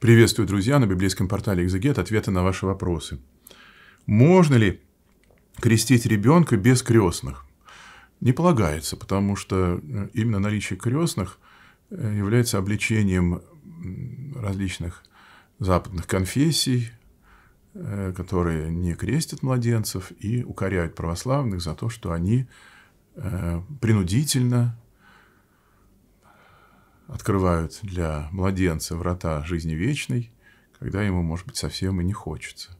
Приветствую, друзья, на библейском портале «Экзегет» ответы на ваши вопросы. Можно ли крестить ребенка без крестных? Не полагается, потому что э, именно наличие крестных э, является обличением различных западных конфессий, э, которые не крестят младенцев и укоряют православных за то, что они принудительно открывают для младенца врата жизни вечной, когда ему, может быть, совсем и не хочется.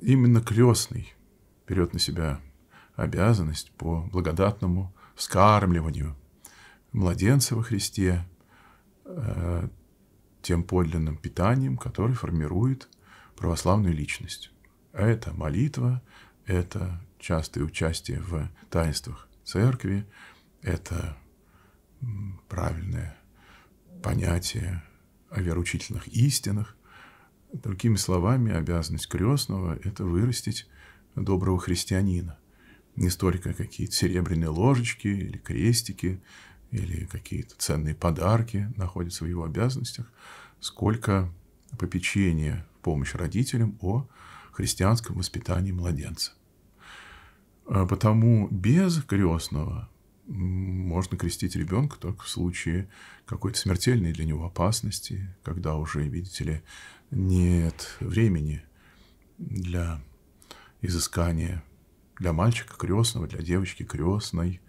Именно крестный берет на себя обязанность по благодатному вскармливанию младенца во Христе э, тем подлинным питанием, который формирует православную личность. А это молитва, это частое участие в таинствах церкви, это правильное понятие о вероучительных истинах. Другими словами, обязанность крестного – это вырастить доброго христианина. Не столько какие-то серебряные ложечки или крестики, или какие-то ценные подарки находятся в его обязанностях, сколько попечение, помощь родителям о христианском воспитании младенца. А потому без крестного можно крестить ребенка только в случае какой-то смертельной для него опасности, когда уже, видите ли, нет времени для изыскания для мальчика крестного, для девочки крестной,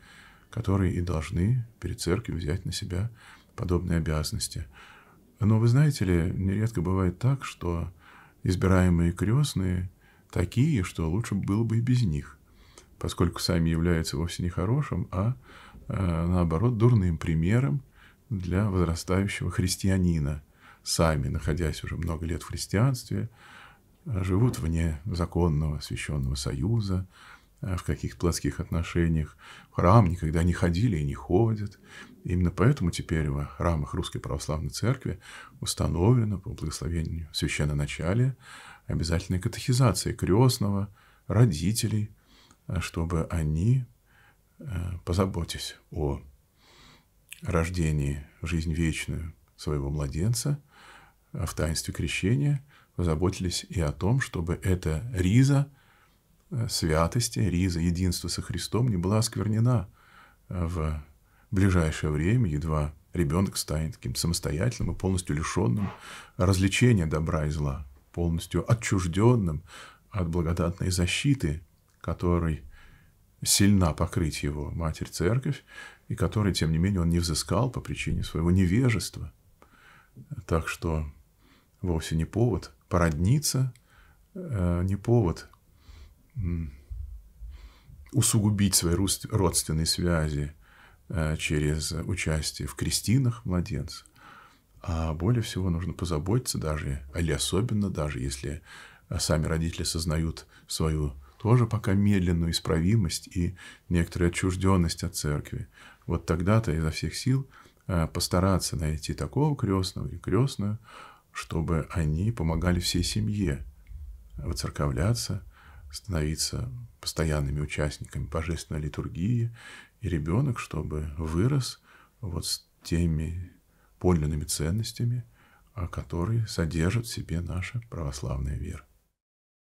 которые и должны перед церковью взять на себя подобные обязанности. Но вы знаете ли, нередко бывает так, что избираемые крестные такие, что лучше было бы и без них, поскольку сами являются вовсе не хорошим, а Э, наоборот, дурным примером для возрастающего христианина. Сами, находясь уже много лет в христианстве, живут вне законного священного союза, э, в каких-то плотских отношениях. В храм никогда не ходили и не ходят. Именно поэтому теперь в храмах Русской Православной Церкви установлено по благословению священноначалия обязательная катехизация крестного, родителей, э, чтобы они Э, позаботьтесь о рождении, жизнь вечную своего младенца, а в таинстве крещения позаботились и о том, чтобы эта риза э, святости, риза единства со Христом не была осквернена э, в ближайшее время, едва ребенок станет таким самостоятельным и полностью лишенным развлечения добра и зла, полностью отчужденным от благодатной защиты, который сильна покрыть его Матерь Церковь, и который, тем не менее, он не взыскал по причине своего невежества. Так что вовсе не повод породниться, э, не повод усугубить свои родственные связи э, через участие в крестинах младенца. А более всего нужно позаботиться даже, или особенно даже, если сами родители сознают свою тоже пока медленную исправимость и некоторую отчужденность от церкви. Вот тогда-то изо всех сил э, постараться найти такого крестного и крестную, чтобы они помогали всей семье воцерковляться, становиться постоянными участниками божественной литургии, и ребенок, чтобы вырос вот с теми подлинными ценностями, которые содержат в себе наша православная вера.